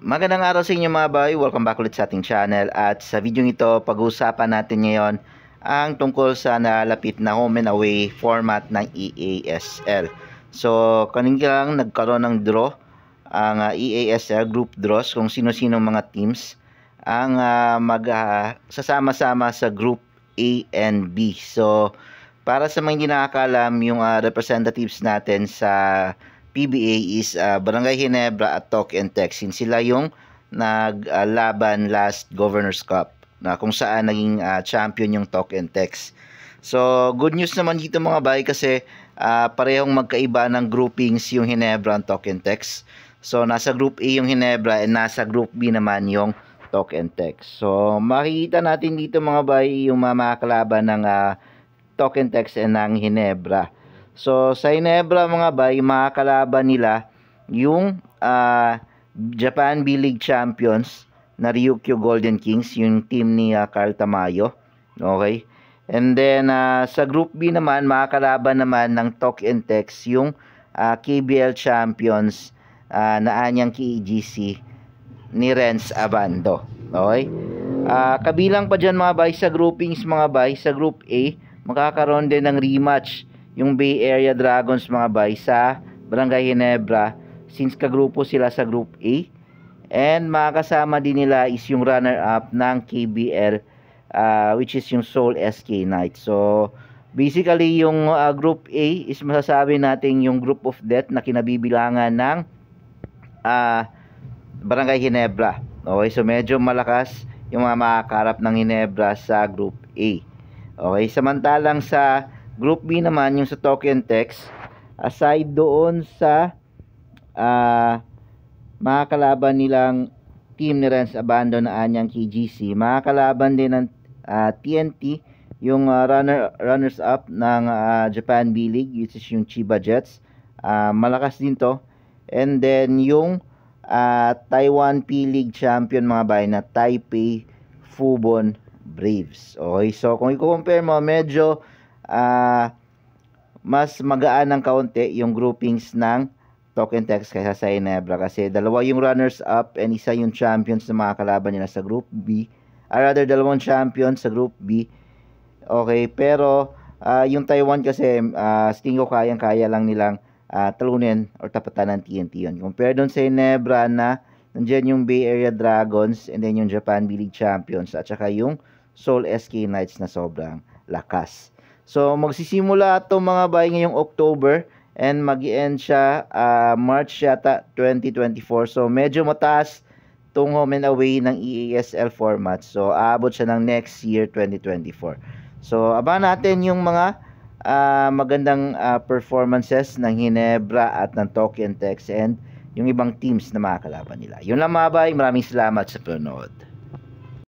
Magandang araw sa inyo mga boy, welcome back ulit sa ating channel at sa video ito pag-uusapan natin ngayon ang tungkol sa nalapit na home and away format ng EASL. So lang nagkaroon ng draw ang uh, ah, EASL group draws kung sino-sino mga teams ang uh, mag uh, sasama-sama sa group A and B. So para sa mga hindi nakakalam yung uh, representatives natin sa PBA is uh, Barangay Ginebra at Talk and since Sila yung naglaban uh, last Governor's Cup na kung saan naging uh, champion yung Talk and Text. So, good news naman dito mga bay kasi uh, parehong magkaiba ng groupings yung Ginebra and Talk and Text. So, nasa group A yung Ginebra and nasa group B naman yung Talk and Text. So, makikita natin dito mga bay yung mga kalaban ng uh, Talk and Text and ng Ginebra. So sa Inebra mga bay, makakalaban nila yung uh, Japan B-League Champions na Ryukyu Golden Kings, yung team ni uh, ah, Carl Tamayo. Okay? And then uh, sa Group B naman, makakalaban naman ng Talk and Text yung uh, KBL Champions uh, na Anyang KEGC ni Renz Abando. Okay? Uh, kabilang pa dyan mga bay sa groupings mga bay sa group A, magkakaroon din ng rematch yung Bay Area Dragons mga bay sa Barangay Ginebra since kagrupo sila sa Group A. And makakasama din nila is yung runner-up ng KBL uh, ah, which is yung Seoul SK Knights. So basically yung uh, Group A is masasabi natin yung group of death na kinabibilangan ng uh, Barangay Ginebra. Okay, so medyo malakas yung mga makakarap ng Ginebra sa Group A. Okay, samantalang sa Group B naman, yung sa token text, aside doon sa uh, mga kalaban nilang team ni Renz Abandon na Anyang KGC, mga kalaban din ng uh, ah, TNT, yung uh, runner, runners-up ng uh, Japan B-League, which is yung Chiba Jets. Uh, malakas din to. And then yung uh, Taiwan P-League champion mga bay na Taipei Fubon Braves. Okay, so kung i-compare mo, medyo uh, mas magaan ng kaunti yung groupings ng token text kaysa sa Inebra kasi dalawa yung runners up and isa yung champions na mga kalaban nila sa group B or ah, rather dalawang champions sa group B okay pero uh, yung Taiwan kasi uh, stingo kayang kaya lang nilang uh, talunin or tapatan ng TNT yun Compared doon sa Inebra na nandiyan yung Bay Area Dragons and then yung Japan B League Champions at saka yung Seoul SK Knights na sobrang lakas So magsisimula ito mga bay ngayong October and mag end siya uh, March yata 2024. So medyo mataas tong home and away ng EASL format. So aabot siya ng next year 2024. So abangan natin yung mga uh, magandang uh, performances ng Hinebra at ng Tokyo and Tex and yung ibang teams na makakalaban nila. Yun lang mga bay, maraming salamat sa panonood.